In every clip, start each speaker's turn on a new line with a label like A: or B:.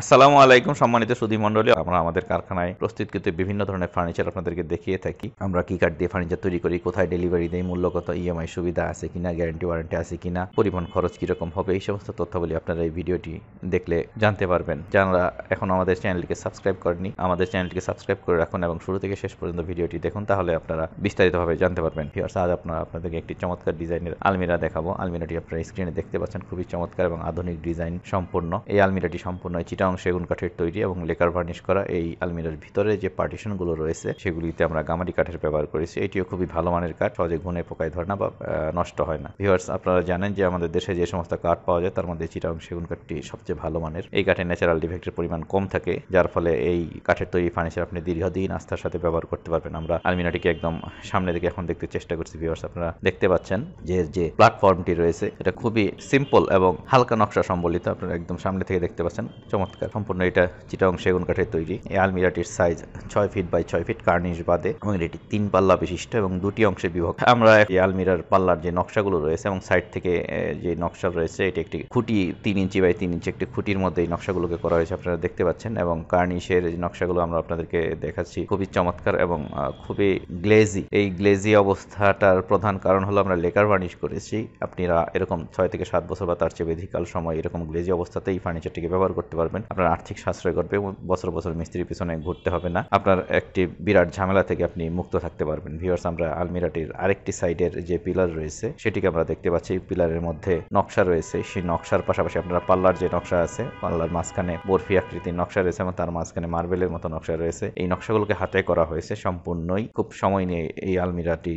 A: আসসালামু আলাইকুম সম্মানিত সুধী মন্ডলী আমরা আমাদের কারখানায় প্রস্তুতকৃত বিভিন্ন ধরনের ফার্নিচার আপনাদেরকে দেখিয়ে থাকি আমরা কি কাঠ দিয়ে ফার্নিচার তৈরি করি কোথায় ডেলিভারি দেয় মূল্যগত ইএমআই e সুবিধা আছে কিনা গ্যারান্টি ওয়ারেন্টি আছে কিনা পরিবহন খরচ কিরকম হবে এই সমস্ত তথ্যগুলি আপনারা এই ভিডিওটি দেখলে জানতে পারবেন যারা এখন আমাদের চ্যানেলটিকে সাবস্ক্রাইব করেনি আমাদের চ্যানেলটিকে সাবস্ক্রাইব করে রাখুন এবং শুরু থেকে শেষ পর্যন্ত ভিডিওটি দেখুন তাহলে আপনারা বিস্তারিতভাবে জানতে পারবেন ফিওর্স আজ আপনারা আপনাদেরকে একটি চমৎকার ডিজাইনের আলমিরা দেখাবো আলমিরাটি আপনারা স্ক্রিনে দেখতে পাচ্ছেন খুবই চমৎকার এবং আধুনিক ডিজাইন সম্পূর্ণ এই আলমিরাটি সম্পূর্ণ চিটা তিনটা অংশ সেগুন কাঠের তৈরি এবং লেকার ভার্নিশ করা এই আলমিরার ভিতরে যে পার্টিশনগুলো রয়েছে সেগুলিতে আমরা গামারি কাঠের ব্যবহার করেছি এটিও খুবই ভালো মানের কাঠ সহজে ঘুনে পোকায় ধরে না বা নষ্ট হয় না ভিউয়ার্স আপনারা জানেন যে আমাদের দেশে যে সমস্ত কাঠ পাওয়া যায় তার মধ্যে চিটাং সেগুন কাঠটি সবচেয়ে ভালো মানের এই কাঠের ন্যাচারাল ডিফেক্টের পরিমাণ কম থাকে যার ফলে এই কাঠের তৈরি ফার্নিচার আপনি দীর্ঘদিন আস্থার সাথে ব্যবহার করতে পারবেন আমরা আলমিনাটিকে একদম সামনে দিকে এখন দেখতে চেষ্টা করছি ভিউয়ার্স আপনারা দেখতে পাচ্ছেন যে যে প্ল্যাটফর্মটি রয়েছে এটা খুবই সিম্পল এবং হালকা নকশা সম্বলিত আপনারা একদম সামনে থেকে দেখতে পাচ্ছেন চমৎকার চমৎকার সম্পূর্ণ এটা অংশে সেগুন কাঠের তৈরি এই আলমিরাটির সাইজ ছয় ফিট বাই ছয় ফিট কার্নিশ বাদে এবং এটি তিন পাল্লা বিশিষ্ট এবং দুটি অংশে বিভক্ত আমরা এই আলমিরার পাল্লার যে নকশাগুলো রয়েছে এবং সাইড থেকে যে নকশা রয়েছে এটি একটি খুঁটি তিন ইঞ্চি বাই তিন ইঞ্চি একটি খুঁটির মধ্যে এই নকশাগুলোকে করা হয়েছে আপনারা দেখতে পাচ্ছেন এবং কার্নিশের যে নকশাগুলো আমরা আপনাদেরকে দেখাচ্ছি খুবই চমৎকার এবং খুবই গ্লেজি এই গ্লেজি অবস্থাটার প্রধান কারণ হলো আমরা লেকার ভার্নিশ করেছি আপনারা এরকম ছয় থেকে সাত বছর বা তার চেয়ে বেধিকাল সময় এরকম গ্লেজি অবস্থাতেই ফার্নিচারটিকে ব্যবহার করতে পারবেন পারবেন আপনার আর্থিক সাশ্রয় করবে বছর বছর মিস্ত্রির পিছনে ঘুরতে হবে না আপনার একটি বিরাট ঝামেলা থেকে আপনি মুক্ত থাকতে পারবেন ভিওর্স আমরা আলমিরাটির আরেকটি সাইডের যে পিলার রয়েছে সেটিকে আমরা দেখতে পাচ্ছি পিলারের মধ্যে নকশা রয়েছে সেই নকশার পাশাপাশি আপনারা পাল্লার যে নকশা আছে পাল্লার মাঝখানে বরফি আকৃতির নকশা রয়েছে এবং তার মাঝখানে মার্বেলের মতো নকশা রয়েছে এই নকশাগুলোকে হাতে করা হয়েছে সম্পূর্ণই খুব সময় নিয়ে এই আলমিরাটি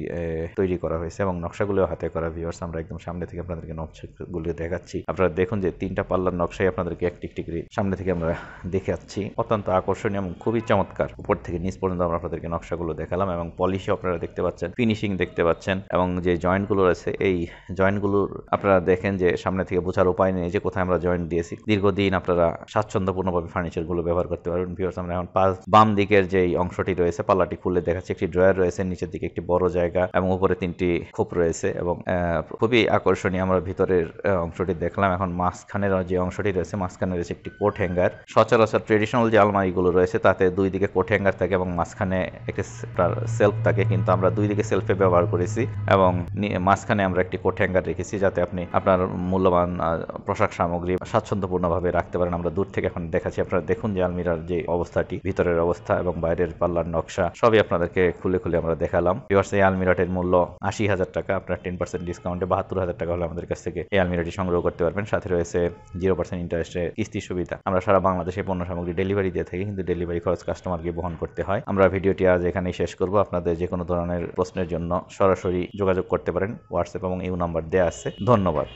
A: তৈরি করা হয়েছে এবং নকশাগুলো হাতে করা ভিওর্স আমরা একদম সামনে থেকে আপনাদেরকে নকশাগুলো দেখাচ্ছি আপনারা দেখুন যে তিনটা পাল্লার নকশাই আপনাদেরকে একটি একটি সামনে সামনে থেকে আমরা দেখে যাচ্ছি অত্যন্ত আকর্ষণীয় এবং খুবই চমৎকার উপর থেকে নিচ পর্যন্ত আমরা আপনাদেরকে নকশাগুলো দেখালাম এবং পলিশে আপনারা দেখতে পাচ্ছেন ফিনিশিং দেখতে পাচ্ছেন এবং যে জয়েন্টগুলো রয়েছে এই জয়েন্টগুলোর আপনারা দেখেন যে সামনে থেকে বোঝার উপায় নেই যে কোথায় আমরা জয়েন্ট দিয়েছি দীর্ঘদিন আপনারা স্বাচ্ছন্দ্যপূর্ণভাবে ফার্নিচারগুলো ব্যবহার করতে পারবেন ভিউয়ার্স আমরা এখন পাশ বাম দিকের যে অংশটি রয়েছে পাল্লাটি খুলে দেখাচ্ছে একটি ড্রয়ার রয়েছে নিচের দিকে একটি বড় জায়গা এবং উপরে তিনটি খোপ রয়েছে এবং খুবই আকর্ষণীয় আমরা ভিতরের অংশটি দেখলাম এখন মাঝখানের যে অংশটি রয়েছে মাঝখানে রয়েছে একটি কোঠে কোঠেঙ্গার সচরাচর ট্রেডিশনাল যে আলমারিগুলো রয়েছে তাতে দুই দিকে কোঠেঙ্গার থাকে এবং মাঝখানে একটি সেলফ থাকে কিন্তু আমরা দুই দিকে সেলফে ব্যবহার করেছি এবং মাঝখানে আমরা একটি কোঠেঙ্গার রেখেছি যাতে আপনি আপনার মূল্যবান পোশাক সামগ্রী স্বাচ্ছন্দ্যপূর্ণভাবে রাখতে পারেন আমরা দূর থেকে এখন দেখাচ্ছি আপনারা দেখুন যে আলমিরার যে অবস্থাটি ভিতরের অবস্থা এবং বাইরের পাল্লার নকশা সবই আপনাদেরকে খুলে খুলে আমরা দেখালাম এবার সেই আলমিরাটের মূল্য আশি হাজার টাকা আপনার টেন পার্সেন্ট ডিসকাউন্টে বাহাত্তর হাজার টাকা হলে আমাদের কাছ থেকে এই আলমিরাটি সংগ্রহ করতে পারবেন সাথে রয়েছে জিরো পার্সেন্ট ইন্টারেস্টে কিস্তি সুবিধা আমরা সারা বাংলাদেশে পণ্য সামগ্রী ডেলিভারি দিয়ে থাকি কিন্তু ডেলিভারি খরচ কাস্টমারকে বহন করতে হয় আমরা ভিডিওটি আজ এখানেই শেষ করব আপনাদের যে কোনো ধরনের প্রশ্নের জন্য সরাসরি যোগাযোগ করতে পারেন হোয়াটসঅ্যাপ এবং ইউ নাম্বার দেওয়া আছে ধন্যবাদ